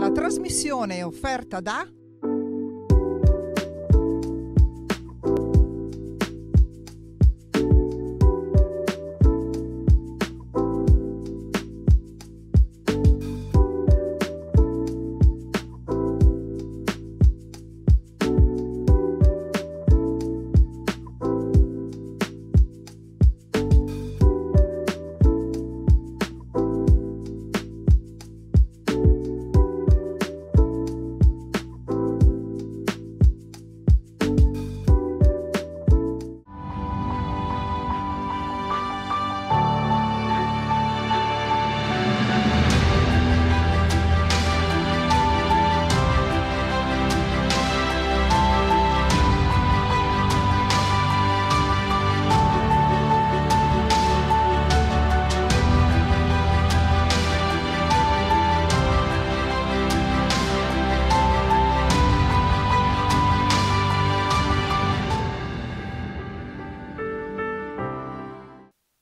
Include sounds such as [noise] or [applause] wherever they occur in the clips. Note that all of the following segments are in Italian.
La trasmissione è offerta da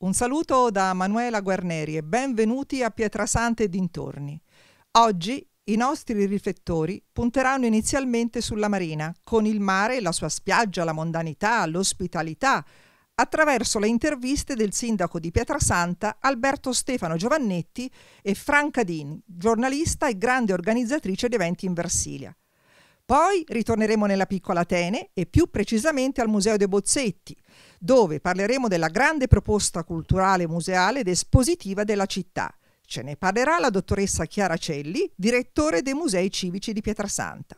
Un saluto da Manuela Guarneri e benvenuti a Pietrasanta e dintorni. Oggi i nostri riflettori punteranno inizialmente sulla marina, con il mare, la sua spiaggia, la mondanità, l'ospitalità, attraverso le interviste del sindaco di Pietrasanta Alberto Stefano Giovannetti e Franca Din, giornalista e grande organizzatrice di eventi in Versilia. Poi ritorneremo nella piccola Atene e più precisamente al Museo dei Bozzetti, dove parleremo della grande proposta culturale, museale ed espositiva della città. Ce ne parlerà la dottoressa Chiara Celli, direttore dei Musei Civici di Pietrasanta.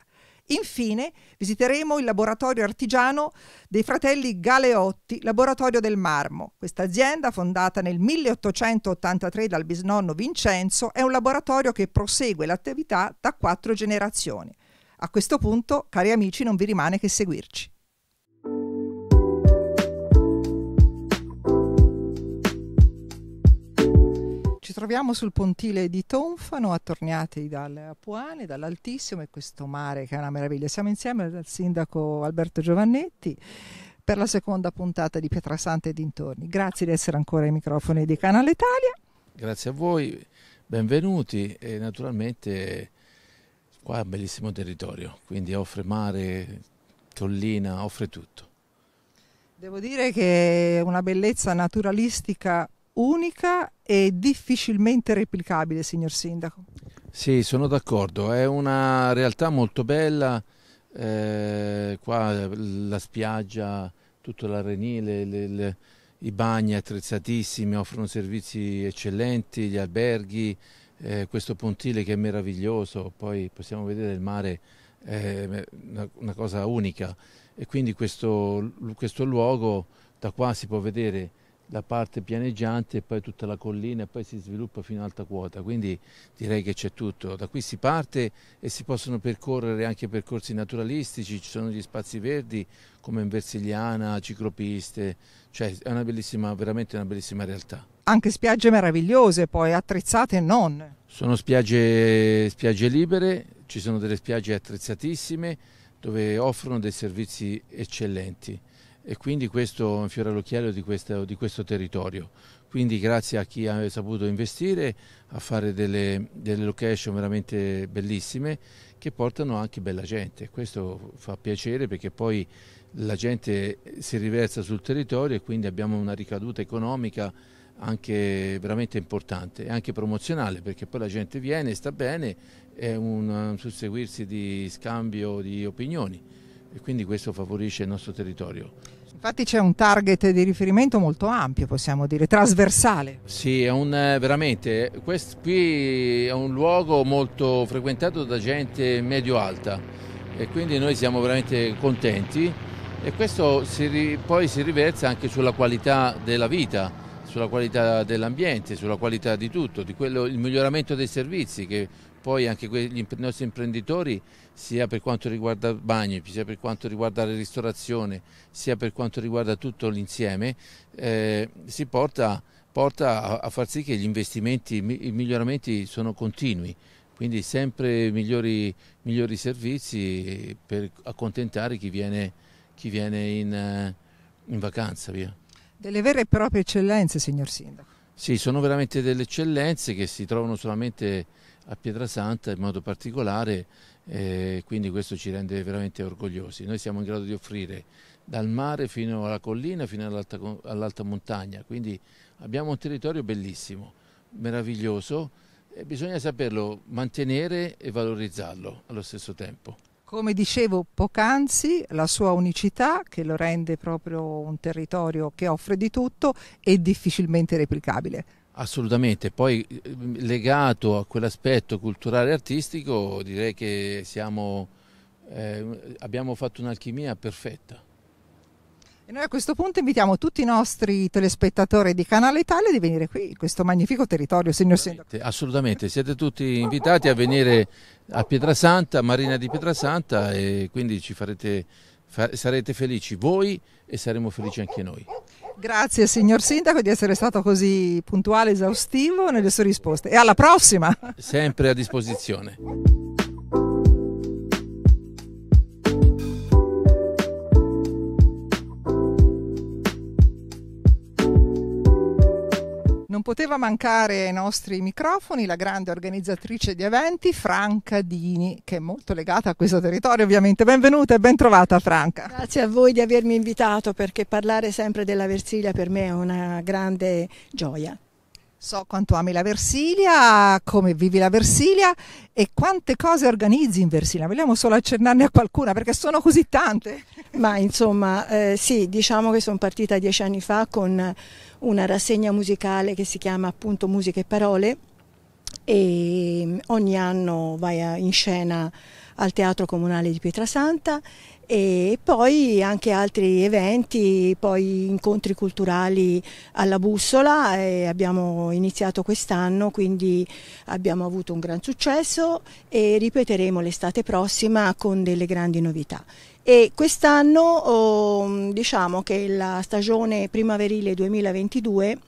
Infine visiteremo il laboratorio artigiano dei fratelli Galeotti, Laboratorio del Marmo. Questa azienda, fondata nel 1883 dal bisnonno Vincenzo, è un laboratorio che prosegue l'attività da quattro generazioni. A questo punto, cari amici, non vi rimane che seguirci. Ci troviamo sul pontile di Tonfano, attorniati dal Puane, dall'Altissimo e questo mare che è una meraviglia. Siamo insieme al sindaco Alberto Giovannetti per la seconda puntata di Pietrasanta e dintorni. Grazie di essere ancora ai microfoni di Canale Italia. Grazie a voi, benvenuti e naturalmente qua è un bellissimo territorio, quindi offre mare, collina, offre tutto. Devo dire che è una bellezza naturalistica unica e difficilmente replicabile, signor Sindaco. Sì, sono d'accordo, è una realtà molto bella, eh, qua la spiaggia, tutto l'arenile, le, le, i bagni attrezzatissimi, offrono servizi eccellenti, gli alberghi, eh, questo pontile che è meraviglioso, poi possiamo vedere il mare, eh, una, una, cosa unica e quindi questo, questo luogo da qua si può vedere la parte pianeggiante e poi tutta la collina e poi si sviluppa fino ad alta quota, quindi direi che c'è tutto. Da qui si parte e si possono percorrere anche percorsi naturalistici, ci sono gli spazi verdi come in Versiliana, ciclopiste, cioè è una bellissima, veramente una bellissima realtà. Anche spiagge meravigliose poi, attrezzate e non? Sono spiagge, spiagge libere, ci sono delle spiagge attrezzatissime dove offrono dei servizi eccellenti e quindi questo infiora l'occhiello di, di questo, territorio. Quindi grazie a chi ha saputo investire a fare delle, delle location veramente bellissime che portano anche bella gente. Questo fa piacere perché poi la gente si riversa sul territorio e quindi abbiamo una ricaduta economica anche veramente importante e anche promozionale perché poi la gente viene, sta bene, è un susseguirsi di scambio di opinioni e quindi questo favorisce il nostro territorio. Infatti c'è un target di riferimento molto ampio, possiamo dire, trasversale. Sì, è un, eh, veramente, questo qui è un luogo molto frequentato da gente medio-alta e quindi noi siamo veramente contenti e questo si, poi si riversa anche sulla qualità della vita, sulla qualità dell'ambiente, sulla qualità di tutto, di quello, il miglioramento dei servizi che poi anche i nostri imprenditori, sia per quanto riguarda il bagno, sia per quanto riguarda la ristorazione, sia per quanto riguarda tutto l'insieme, eh, si porta, porta a, a, far sì che gli investimenti, i miglioramenti sono continui, quindi sempre migliori, migliori servizi per accontentare chi viene, chi viene in, in vacanza. Via. Delle vere e proprie eccellenze, signor Sindaco. Sì, sono veramente delle eccellenze che si trovano solamente a Pietrasanta in modo particolare, eh, quindi questo ci rende veramente orgogliosi. Noi siamo in grado di offrire dal mare fino alla collina, fino all'alta, all montagna, quindi abbiamo un territorio bellissimo, meraviglioso e bisogna saperlo mantenere e valorizzarlo allo stesso tempo. Come dicevo poc'anzi, la sua unicità che lo rende proprio un territorio che offre di tutto è difficilmente replicabile. Assolutamente, poi ehm, legato a quell'aspetto culturale e artistico direi che siamo, eh, abbiamo fatto un'alchimia perfetta. E noi a questo punto invitiamo tutti i nostri telespettatori di Canale Italia di venire qui, in questo magnifico territorio, signor Sindaco. Assolutamente, siete tutti invitati a venire a Pietrasanta, Marina di Pietrasanta e quindi farete, fa, sarete felici voi e saremo felici anche noi. Grazie signor Sindaco di essere stato così puntuale, e esaustivo nelle sue risposte e alla prossima! Sempre a disposizione. non poteva mancare ai nostri microfoni la grande organizzatrice di eventi Franca Dini, che è molto legata a questo territorio ovviamente. Benvenuta e bentrovata Franca. Grazie a voi di avermi invitato perché parlare sempre della Versilia per me è una grande gioia. So quanto ami la Versilia, come vivi la Versilia e quante cose organizzi in Versilia. Vogliamo solo accennarne a qualcuna perché sono così tante. Ma insomma, eh, sì, diciamo che sono partita dieci anni fa con una rassegna musicale che si chiama appunto Musiche e Parole e ogni anno vai in scena al Teatro Comunale di Pietrasanta e poi anche altri eventi, poi incontri culturali alla bussola abbiamo iniziato quest'anno quindi abbiamo avuto un gran successo e ripeteremo l'estate prossima con delle grandi novità. E quest'anno oh, diciamo che la stagione primaverile 2022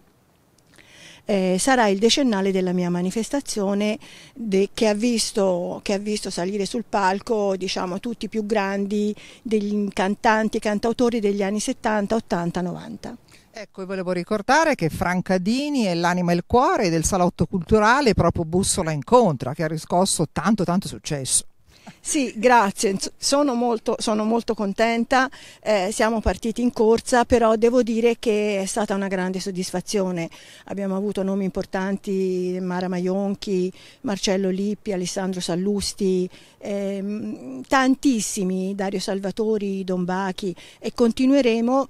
eh, sarà il decennale della mia manifestazione de, che, ha visto, che, ha visto, salire sul palco diciamo, tutti i più grandi degli cantanti e cantautori degli anni 70, 80, 90. Ecco, e volevo ricordare che Francadini è l'anima e il cuore del salotto culturale, proprio Bussola incontra, che ha riscosso tanto tanto successo. Sì, grazie, sono molto, sono molto contenta, eh, siamo partiti in corsa, però devo dire che è stata una grande soddisfazione. Abbiamo avuto nomi importanti, Mara Maionchi, Marcello Lippi, Alessandro Sallusti, eh, tantissimi, Dario Salvatori, Don Bachi e continueremo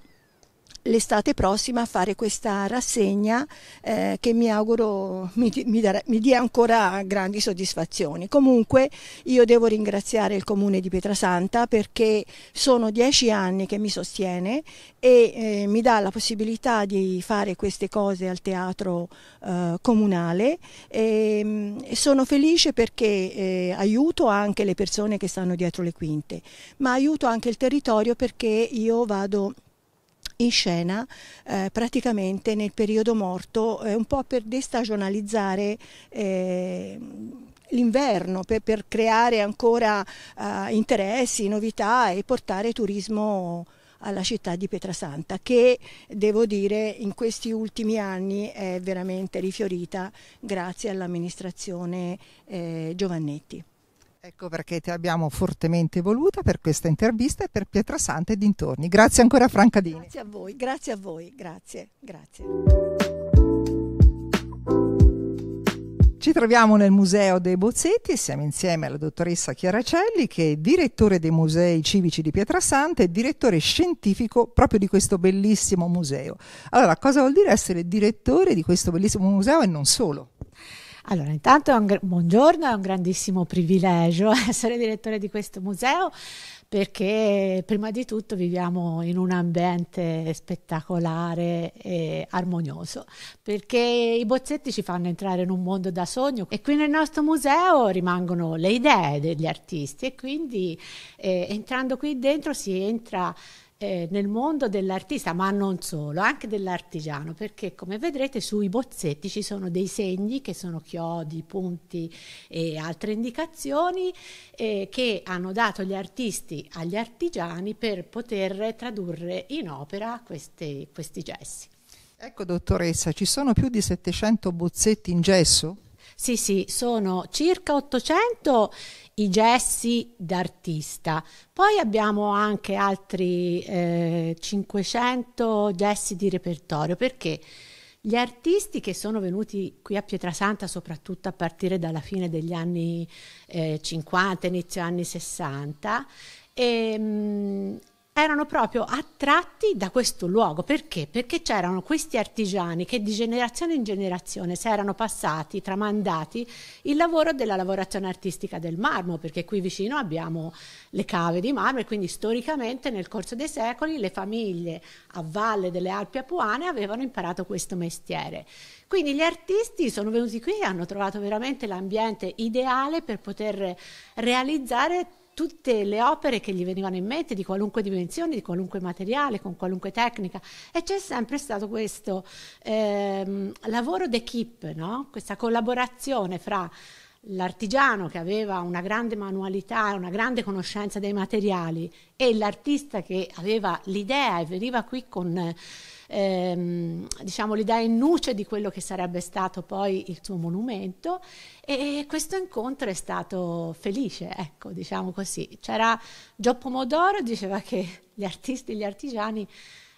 l'estate prossima a fare questa rassegna eh, che mi auguro mi, mi, darà, mi, dia ancora grandi soddisfazioni. Comunque io devo ringraziare il comune di Pietrasanta perché sono dieci anni che mi sostiene e eh, mi dà la possibilità di fare queste cose al teatro eh, comunale e, ehm, e, sono felice perché eh, aiuto anche le persone che stanno dietro le quinte ma aiuto anche il territorio perché io vado in scena eh, praticamente nel periodo morto, eh, un po' per destagionalizzare eh, l'inverno, per, per, creare ancora eh, interessi, novità e portare turismo alla città di Pietrasanta che devo dire in questi ultimi anni è veramente rifiorita grazie all'amministrazione eh, Giovannetti. Ecco perché ti abbiamo fortemente voluta per questa intervista e per Pietrasanta e dintorni. Grazie ancora Franca Dini. Grazie a voi, grazie a voi, grazie, grazie. Ci troviamo nel Museo dei Bozzetti e siamo insieme alla dottoressa Chiaracelli che è direttore dei Musei Civici di Pietrasanta e direttore scientifico proprio di questo bellissimo museo. Allora, cosa vuol dire essere direttore di questo bellissimo museo e non solo? Allora, intanto è un, gr- buongiorno, è un grandissimo privilegio [laughs] essere direttore di questo museo perché prima di tutto viviamo in un ambiente spettacolare e armonioso, perché i bozzetti ci fanno entrare in un mondo da sogno e qui nel nostro museo rimangono le idee degli artisti e quindi eh, entrando qui dentro si entra eh, nel mondo dell'artista, ma non solo, anche dell'artigiano, perché come vedrete sui bozzetti ci sono dei segni che sono chiodi, punti e altre indicazioni eh, che hanno dato gli artisti agli artigiani per poter tradurre in opera questi, questi gessi. Ecco dottoressa, ci sono più di 700 bozzetti in gesso? Sì, sì, sono circa 800 i gessi d'artista. Poi abbiamo anche altri eh, 500 gessi di repertorio perché gli artisti che sono venuti qui a Pietrasanta, soprattutto a partire dalla fine degli anni eh, 50, inizio anni 60, e, mh, erano proprio attratti da questo luogo. Perché? Perché c'erano questi artigiani che di generazione in generazione si erano passati, tramandati, il lavoro della lavorazione artistica del marmo, perché qui vicino abbiamo le cave di marmo e quindi storicamente nel corso dei secoli le famiglie a valle delle Alpi Apuane avevano imparato questo mestiere. Quindi gli artisti sono venuti qui e hanno trovato veramente l'ambiente ideale per poter realizzare tutte le opere che gli venivano in mente di qualunque dimensione, di qualunque materiale, con qualunque tecnica e c'è sempre stato questo ehm, lavoro d'equipe, no? questa collaborazione fra l'artigiano che aveva una grande manualità, una grande conoscenza dei materiali e l'artista che aveva l'idea e veniva qui con... Eh, ehm, diciamo, l'idea in nuce di quello che sarebbe stato poi il suo monumento e questo incontro è stato felice, ecco, diciamo così. C'era Gio Pomodoro, diceva che gli artisti e gli artigiani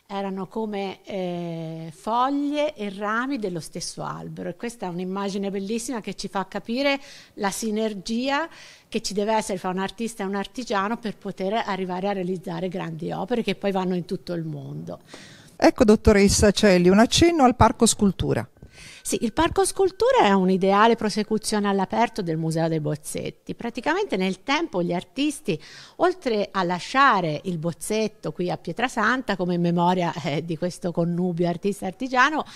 erano come eh, foglie e rami dello stesso albero e questa è un'immagine bellissima che ci fa capire la sinergia che ci deve essere fra un artista e un artigiano per poter arrivare a realizzare grandi opere che poi vanno in tutto il mondo. Ecco, dottoressa Celli, un accenno al Parco Scultura. Sì, il Parco Scultura è un'ideale prosecuzione all'aperto del Museo dei Bozzetti. Praticamente nel tempo gli artisti, oltre a lasciare il bozzetto qui a Pietrasanta come memoria eh, di questo connubio artista-artigiano,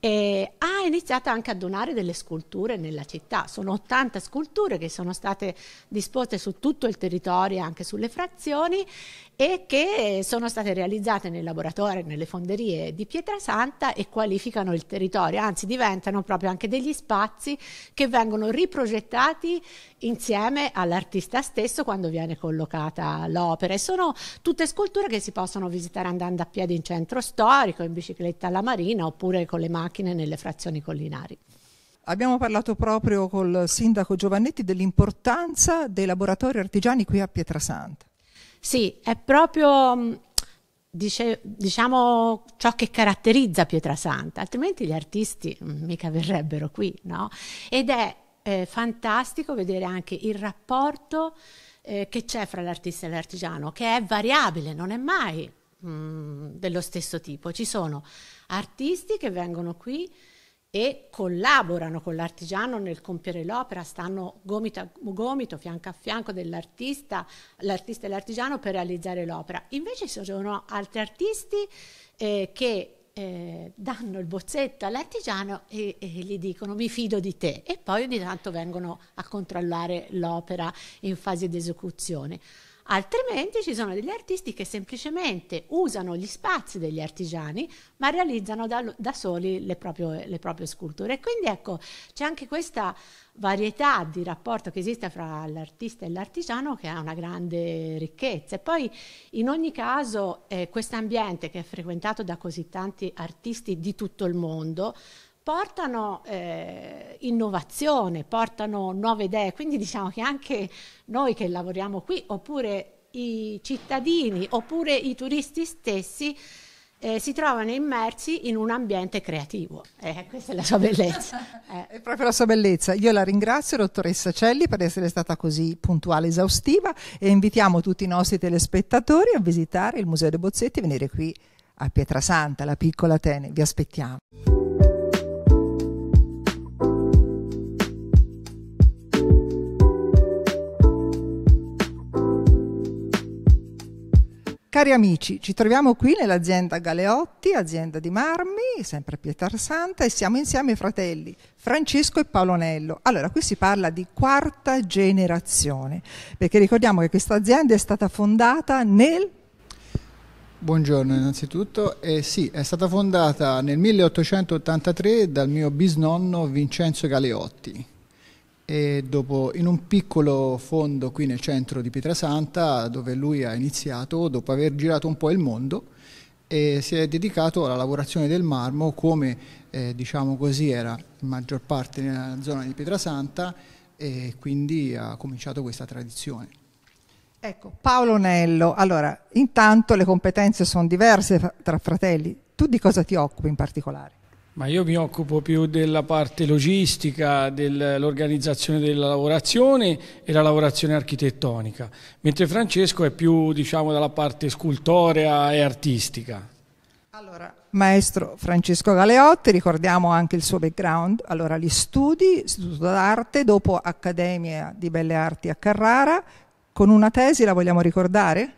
eh, ha iniziato anche a donare delle sculture nella città. Sono 80 sculture che sono state disposte su tutto il territorio, anche sulle frazioni, e che sono state realizzate nel laboratorio, nelle fonderie di Pietrasanta e qualificano il territorio, anzi diventano diventano proprio anche degli spazi che vengono riprogettati insieme all'artista stesso quando viene collocata l'opera e sono tutte sculture che si possono visitare andando a piedi in centro storico, in bicicletta alla marina oppure con le macchine nelle frazioni collinari. Abbiamo parlato proprio col sindaco Giovannetti dell'importanza dei laboratori artigiani qui a Pietrasanta. Sì, è proprio dice, diciamo ciò che caratterizza Pietrasanta, altrimenti gli artisti mm, mica verrebbero qui, no? Ed è eh, fantastico vedere anche il rapporto eh, che c'è fra l'artista e l'artigiano, che è variabile, non è mai mh, mm, dello stesso tipo. Ci sono artisti che vengono qui e collaborano con l'artigiano nel compiere l'opera, stanno gomito a gomito, fianco a fianco dell'artista, l'artista e l'artigiano per realizzare l'opera. Invece ci sono altri artisti eh, che eh, danno il bozzetto all'artigiano e, e, gli dicono mi fido di te e poi ogni tanto vengono a controllare l'opera in fase di esecuzione. Altrimenti ci sono degli artisti che semplicemente usano gli spazi degli artigiani ma realizzano da, da soli le proprie, le proprie, sculture. E quindi ecco c'è anche questa varietà di rapporto che esiste fra l'artista e l'artigiano che ha una grande ricchezza. E poi in ogni caso eh, questo ambiente che è frequentato da così tanti artisti di tutto il mondo portano eh, innovazione, portano nuove idee, quindi diciamo che anche noi che lavoriamo qui, oppure i cittadini, oppure i turisti stessi, eh, si trovano immersi in un ambiente creativo. Eh, questa è la sua bellezza. Eh. [laughs] È proprio la sua bellezza. Io la ringrazio, dottoressa Celli, per essere stata così puntuale e esaustiva e invitiamo tutti i nostri telespettatori a visitare il Museo dei Bozzetti e venire qui a Pietrasanta, la piccola Atene. Vi aspettiamo. Cari amici, ci troviamo qui nell'azienda Galeotti, azienda di marmi, sempre Pietrasanta, e siamo insieme ai fratelli Francesco e Paolo Nello. Allora, qui si parla di quarta generazione, perché ricordiamo che questa azienda è stata fondata nel... Buongiorno innanzitutto, eh, sì, è stata fondata nel 1883 dal mio bisnonno Vincenzo Galeotti e dopo in un piccolo fondo qui nel centro di Pietrasanta dove lui ha iniziato dopo aver girato un po' il mondo e si è dedicato alla lavorazione del marmo come eh, diciamo così era in maggior parte nella zona di Pietrasanta e quindi ha cominciato questa tradizione. Ecco, Paolo Nello, allora intanto le competenze sono diverse tra fratelli, tu di cosa ti occupi in particolare? Ma io mi occupo più della parte logistica, dell'organizzazione della lavorazione e la lavorazione architettonica, mentre Francesco è più diciamo dalla parte scultorea e artistica. Allora, maestro Francesco Galeotti, ricordiamo anche il suo background, allora gli studi, istituto d'arte, dopo Accademia di Belle Arti a Carrara, con una tesi la vogliamo ricordare?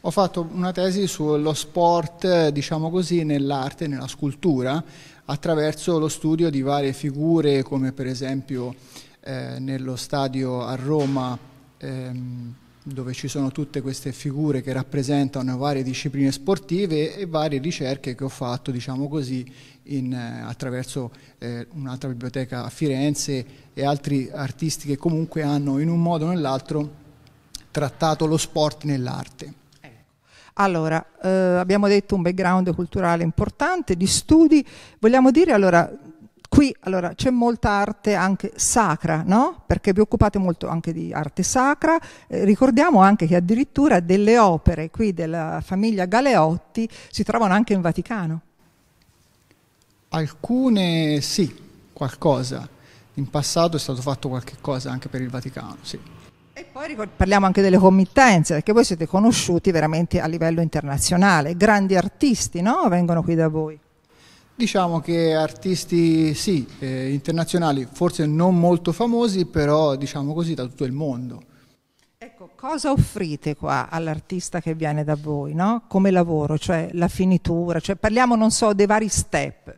Ho fatto una tesi sullo sport, diciamo così, nell'arte nella scultura, attraverso lo studio di varie figure come per esempio eh, nello stadio a Roma ehm, dove ci sono tutte queste figure che rappresentano varie discipline sportive e varie ricerche che ho fatto, diciamo così, in, eh, attraverso eh, un'altra biblioteca a Firenze e altri artisti che comunque hanno in un modo o nell'altro trattato lo sport nell'arte. Allora, eh, abbiamo detto un background culturale importante, di studi, vogliamo dire allora qui allora, c'è molta arte anche sacra, no? perché vi occupate molto anche di arte sacra. Eh, ricordiamo anche che addirittura delle opere qui della famiglia Galeotti si trovano anche in Vaticano. Alcune sì, qualcosa. In passato è stato fatto qualche cosa anche per il Vaticano, sì. E poi parliamo anche delle committenze, perché voi siete conosciuti veramente a livello internazionale, grandi artisti no? vengono qui da voi. Diciamo che artisti sì, eh, internazionali, forse non molto famosi, però diciamo così da tutto il mondo. Ecco, cosa offrite qua all'artista che viene da voi, no? Come lavoro, cioè la finitura, cioè parliamo, non so, dei vari step.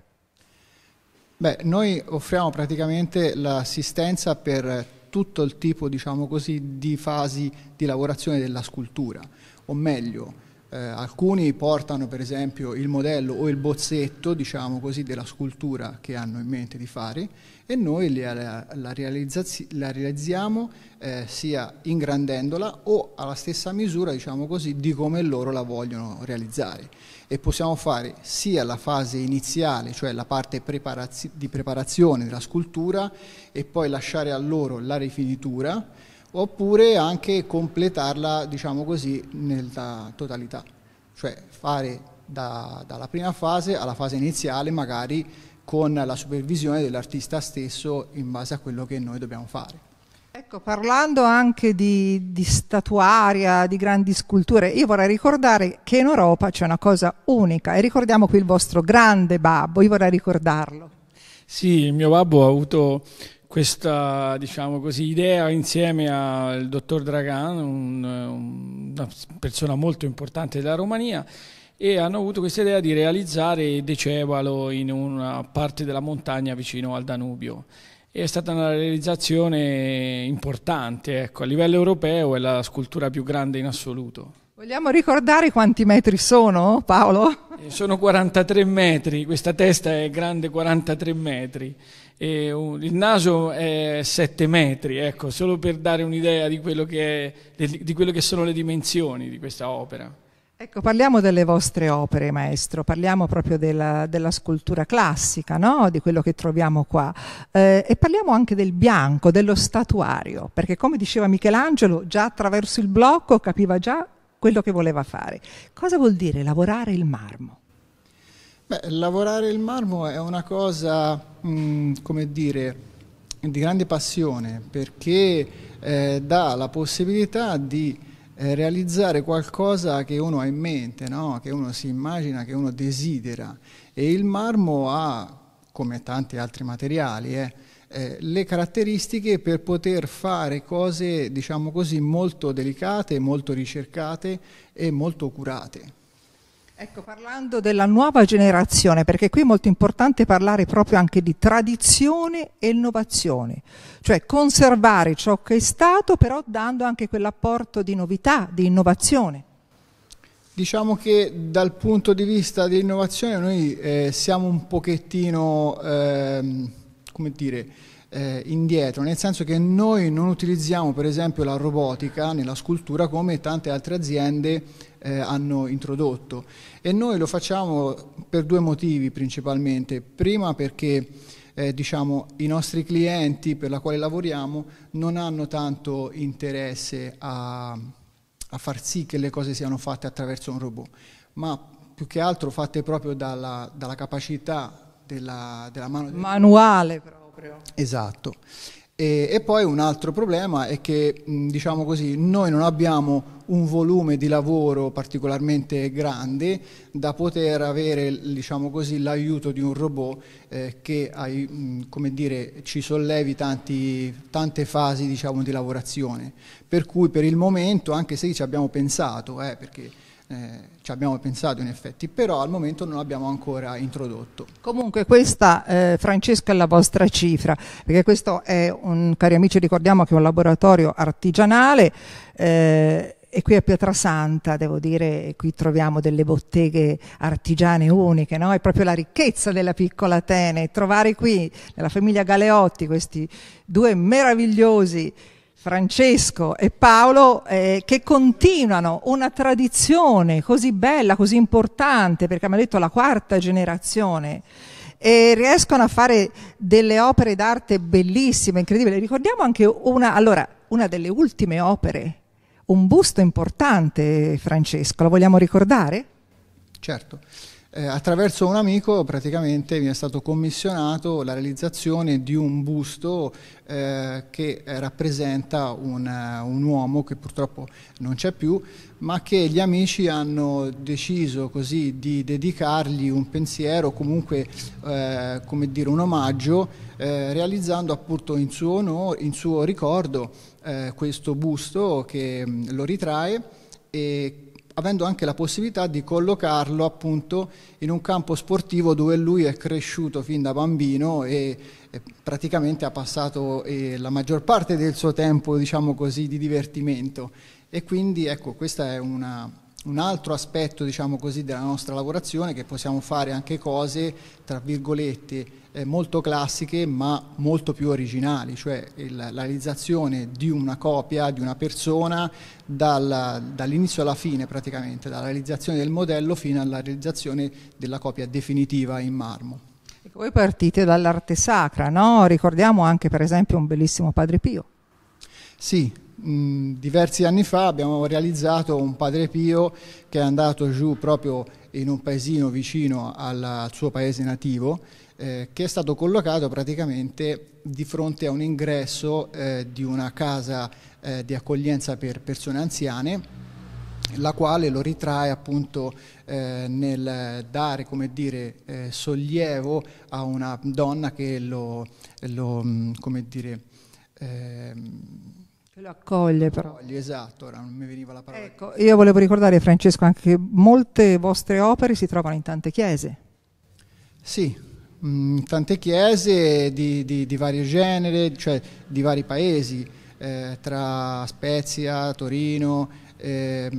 Beh, noi offriamo praticamente l'assistenza per tutto il tipo diciamo così, di fasi di lavorazione della scultura, o meglio, eh, alcuni portano per esempio il modello o il bozzetto diciamo così, della scultura che hanno in mente di fare e noi la, la, la realizziamo eh, sia ingrandendola o alla stessa misura diciamo così, di come loro la vogliono realizzare e possiamo fare sia la fase iniziale, cioè la parte preparazio di preparazione della scultura e poi lasciare a loro la rifinitura, oppure anche completarla, diciamo così, nella totalità, cioè fare da, dalla prima fase alla fase iniziale magari con la supervisione dell'artista stesso in base a quello che noi dobbiamo fare. Ecco, parlando anche di, di, statuaria, di grandi sculture, io vorrei ricordare che in Europa c'è una cosa unica e ricordiamo qui il vostro grande babbo, io vorrei ricordarlo. Sì, il mio babbo ha avuto questa diciamo così, idea insieme al dottor Dragan, un, una persona molto importante della Romania, e hanno avuto questa idea di realizzare Decevalo in una parte della montagna vicino al Danubio è stata una realizzazione importante, ecco, a livello europeo è la scultura più grande in assoluto. Vogliamo ricordare quanti metri sono, Paolo? Eh, sono 43 metri, questa testa è grande 43 metri, il naso è 7 metri, ecco, solo per dare un'idea di, di quello che sono le dimensioni di questa opera. Ecco, parliamo delle vostre opere, maestro, parliamo proprio della, della scultura classica, no? di quello che troviamo qua, eh, e parliamo anche del bianco, dello statuario, perché come diceva Michelangelo, già attraverso il blocco capiva già quello che voleva fare. Cosa vuol dire lavorare il marmo? Beh, lavorare il marmo è una cosa, mh, mm, come dire, di grande passione, perché eh, dà la possibilità di eh, realizzare qualcosa che uno ha in mente, no? che uno si immagina, che uno desidera. E il marmo ha, come tanti altri materiali, eh, eh, le caratteristiche per poter fare cose, diciamo così, molto delicate, molto ricercate e molto curate. Ecco, parlando della nuova generazione, perché qui è molto importante parlare proprio anche di tradizione e innovazione, cioè conservare ciò che è stato, però dando anche quell'apporto di novità, di innovazione. Diciamo che dal punto di vista dell'innovazione noi eh, siamo un pochettino, eh, come dire, eh, indietro, nel senso che noi non utilizziamo per esempio la robotica nella scultura come tante altre aziende eh, hanno introdotto. E noi lo facciamo per due motivi principalmente. Prima perché eh, diciamo, i nostri clienti per la quale lavoriamo non hanno tanto interesse a, a far sì che le cose siano fatte attraverso un robot, ma più che altro fatte proprio dalla, dalla capacità della, della mano. Manuale proprio. Esatto. E, e, poi un altro problema è che, diciamo così, noi non abbiamo un volume di lavoro particolarmente grande da poter avere, diciamo così, l'aiuto di un robot eh, che hai, dire, ci sollevi tanti, tante fasi diciamo, di lavorazione. Per cui per il momento, anche se ci abbiamo pensato, eh, perché eh, ci abbiamo pensato in effetti, però al momento non l'abbiamo ancora introdotto. Comunque questa, eh, Francesca, è la vostra cifra, perché questo è un, cari amici, ricordiamo che è un laboratorio artigianale. Eh, e qui a Pietrasanta, devo dire, qui troviamo delle botteghe artigiane uniche, no? è proprio la ricchezza della piccola Atene, trovare qui nella famiglia Galeotti questi due meravigliosi Francesco e Paolo eh, che continuano una tradizione così bella, così importante, perché abbiamo detto la quarta generazione, e riescono a fare delle opere d'arte bellissime, incredibili. Ricordiamo anche una, allora, una delle ultime opere, un busto importante, Francesco, lo vogliamo ricordare? Certo. Eh, attraverso un amico praticamente mi è stato commissionato la realizzazione di un busto eh, che rappresenta un, eh, un, uomo che purtroppo non c'è più, ma che gli amici hanno deciso così di dedicargli un pensiero, comunque eh, come dire un omaggio, eh, realizzando appunto in suo, onor, in suo ricordo eh, questo busto che mm, lo ritrae e avendo anche la possibilità di collocarlo appunto in un campo sportivo dove lui è cresciuto fin da bambino e, e praticamente ha passato eh, la maggior parte del suo tempo, diciamo così, di divertimento. E quindi ecco, questa è una un altro aspetto diciamo così, della nostra lavorazione che possiamo fare anche cose tra virgolette eh, molto classiche ma molto più originali, cioè il, la realizzazione di una copia di una persona dalla, dall'inizio alla fine praticamente, dalla realizzazione del modello fino alla realizzazione della copia definitiva in marmo. Ecco, voi partite dall'arte sacra, no? ricordiamo anche per esempio un bellissimo Padre Pio. Sì, diversi anni fa abbiamo realizzato un Padre Pio che è andato giù proprio in un paesino vicino al suo paese nativo, eh, che è stato collocato praticamente di fronte a un ingresso eh, di una casa eh, di accoglienza per persone anziane la quale lo ritrae appunto eh, nel dare come dire, eh, sollievo a una donna che lo, lo come dire, eh, che lo accoglie però. Accoglie, esatto, ora non mi veniva la parola. Ecco, io volevo ricordare Francesco anche che molte vostre opere si trovano in tante chiese. Sì, in mm, tante chiese di, di, di, vario genere, cioè di vari paesi, eh, tra Spezia, Torino eh,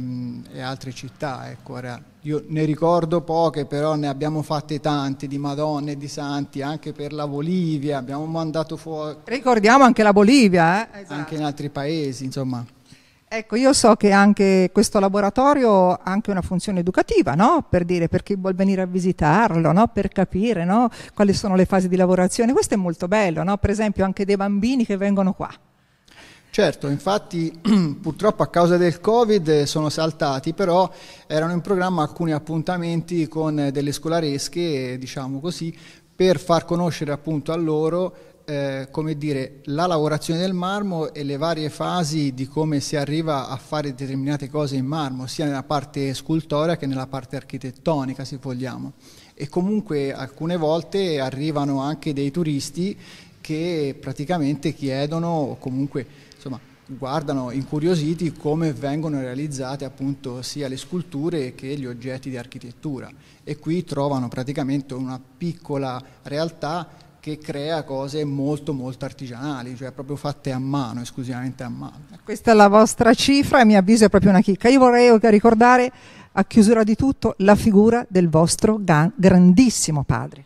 e altre città. Ecco, ora io ne ricordo poche, però ne abbiamo fatte tante di Madonne e di Santi, anche per la Bolivia, abbiamo mandato fuori... Ricordiamo anche la Bolivia, eh? esatto. anche in altri paesi, insomma. Ecco, io so che anche questo laboratorio ha anche una funzione educativa, no? Per dire, per chi vuol venire a visitarlo, no? Per capire, no? Quali sono le fasi di lavorazione. Questo è molto bello, no? Per esempio anche dei bambini che vengono qua. Certo, infatti [clears throat] purtroppo a causa del Covid eh, sono saltati, però erano in programma alcuni appuntamenti con eh, delle scolaresche, diciamo così, per far conoscere appunto a loro eh, come dire, la lavorazione del marmo e le varie fasi di come si arriva a fare determinate cose in marmo, sia nella parte scultorea che nella parte architettonica, se vogliamo. E comunque alcune volte arrivano anche dei turisti che praticamente chiedono o comunque insomma, guardano incuriositi come vengono realizzate appunto sia le sculture che gli oggetti di architettura e qui trovano praticamente una piccola realtà che crea cose molto molto artigianali, cioè proprio fatte a mano, esclusivamente a mano. Questa è la vostra cifra e mi avviso è proprio una chicca. Io vorrei ricordare a chiusura di tutto la figura del vostro grandissimo padre.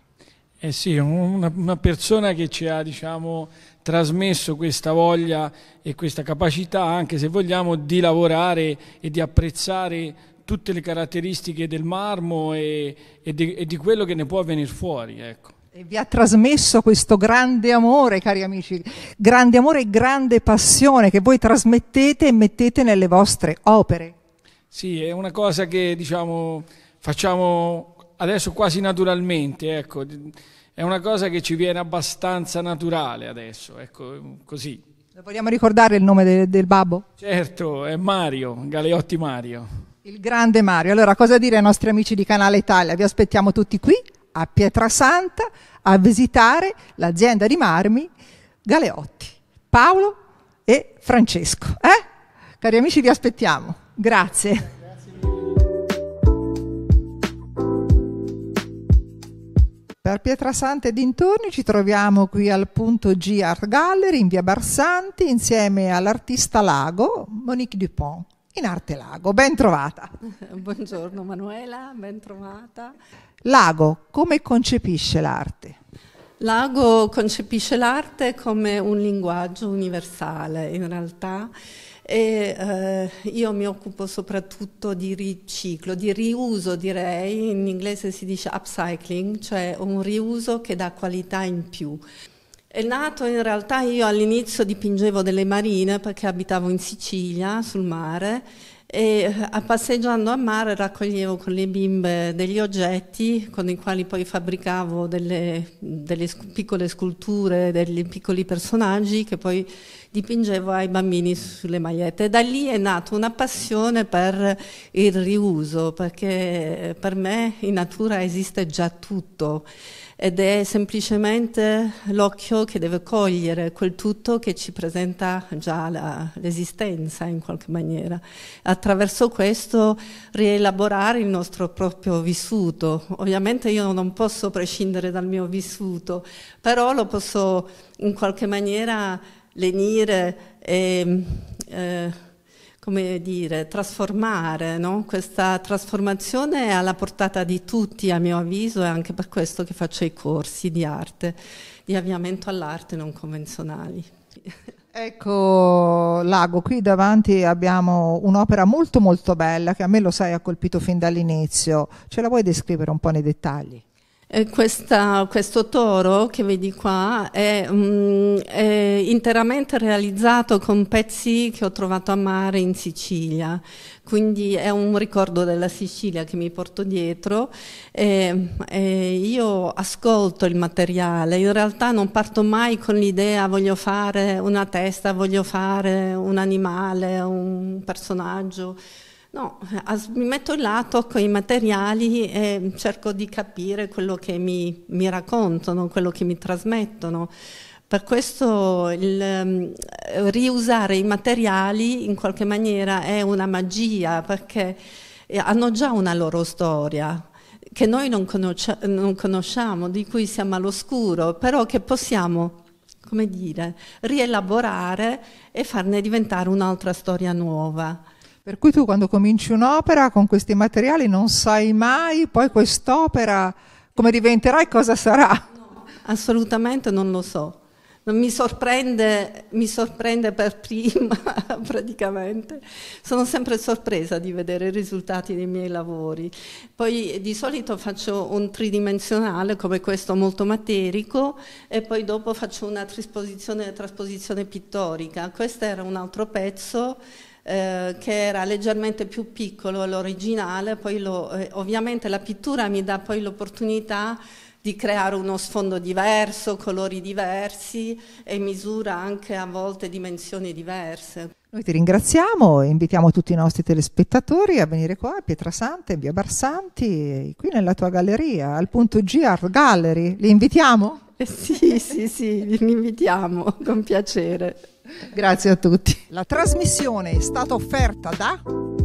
Eh sì, una, una, persona che ci ha diciamo, trasmesso questa voglia e questa capacità, anche se vogliamo, di lavorare e di apprezzare tutte le caratteristiche del marmo e, e, di, e di, quello che ne può venire fuori. Ecco. E vi ha trasmesso questo grande amore, cari amici, grande amore e grande passione che voi trasmettete e mettete nelle vostre opere. Sì, è una cosa che diciamo, facciamo adesso quasi naturalmente, ecco, è una cosa che ci viene abbastanza naturale adesso, ecco, così. Vogliamo ricordare il nome de, del babbo? Certo, è Mario, Galeotti Mario. Il grande Mario. Allora, cosa dire ai nostri amici di Canale Italia? Vi aspettiamo tutti qui a Pietrasanta a visitare l'azienda di marmi Galeotti, Paolo e Francesco. Eh? Cari amici, vi aspettiamo. Grazie. a Pietrasanta e dintorni ci troviamo qui al punto G Art Gallery in via Barsanti insieme all'artista Lago Monique Dupont in Arte Lago. Ben trovata. [laughs] Buongiorno Manuela, ben trovata. Lago, come concepisce l'arte? Lago concepisce l'arte come un linguaggio universale in realtà e eh, io mi occupo soprattutto di riciclo, di riuso direi, in inglese si dice upcycling, cioè un riuso che dà qualità in più. È nato in realtà io all'inizio dipingevo delle marine perché abitavo in Sicilia sul mare e eh, passeggiando a mare raccoglievo con le bimbe degli oggetti con i quali poi fabbricavo delle, delle piccole sculture, dei piccoli personaggi che poi dipingevo ai bambini sulle magliette. Da lì è nata una passione per il riuso, perché per me in natura esiste già tutto ed è semplicemente l'occhio che deve cogliere quel tutto che ci presenta già la, l'esistenza in qualche maniera. Attraverso questo rielaborare il nostro proprio vissuto. Ovviamente io non posso prescindere dal mio vissuto, però lo posso in qualche maniera lenire e... Eh, come dire, trasformare, no? questa trasformazione è alla portata di tutti a mio avviso e anche per questo che faccio i corsi di arte, di avviamento all'arte non convenzionali. Ecco Lago, qui davanti abbiamo un'opera molto molto bella che a me lo sai ha colpito fin dall'inizio, ce la vuoi descrivere un po' nei dettagli? questa, questo toro che vedi qua è, um, è, interamente realizzato con pezzi che ho trovato a mare in Sicilia, quindi è un ricordo della Sicilia che mi porto dietro. E, e io ascolto il materiale, in realtà non parto mai con l'idea voglio fare una testa, voglio fare un animale, un personaggio No, mi metto là, tocco i materiali e cerco di capire quello che mi, mi raccontano, quello che mi trasmettono. Per questo il, ehm, riusare i materiali in qualche maniera è una magia, perché eh, hanno già una loro storia che noi non, conoscia, non conosciamo, di cui siamo all'oscuro, però che possiamo come dire, rielaborare e farne diventare un'altra storia nuova. Per cui tu quando cominci un'opera con questi materiali non sai mai poi quest'opera come diventerà e cosa sarà. No, assolutamente non lo so. Non mi sorprende, mi sorprende per prima [laughs] praticamente. Sono sempre sorpresa di vedere i risultati dei miei lavori. Poi di solito faccio un tridimensionale come questo molto materico e poi dopo faccio una trasposizione, trasposizione pittorica. Questo era un altro pezzo eh, che era leggermente più piccolo l'originale, poi lo, eh, ovviamente la pittura mi dà poi l'opportunità di creare uno sfondo diverso, colori diversi e misura anche a volte dimensioni diverse. Noi ti ringraziamo e invitiamo tutti i nostri telespettatori a venire qua a Pietrasanta, via Barsanti, qui nella tua galleria, al punto G Art Gallery. Li invitiamo? [laughs] sì, sì, sì, vi invitiamo con piacere. Grazie a tutti. La trasmissione è stata offerta da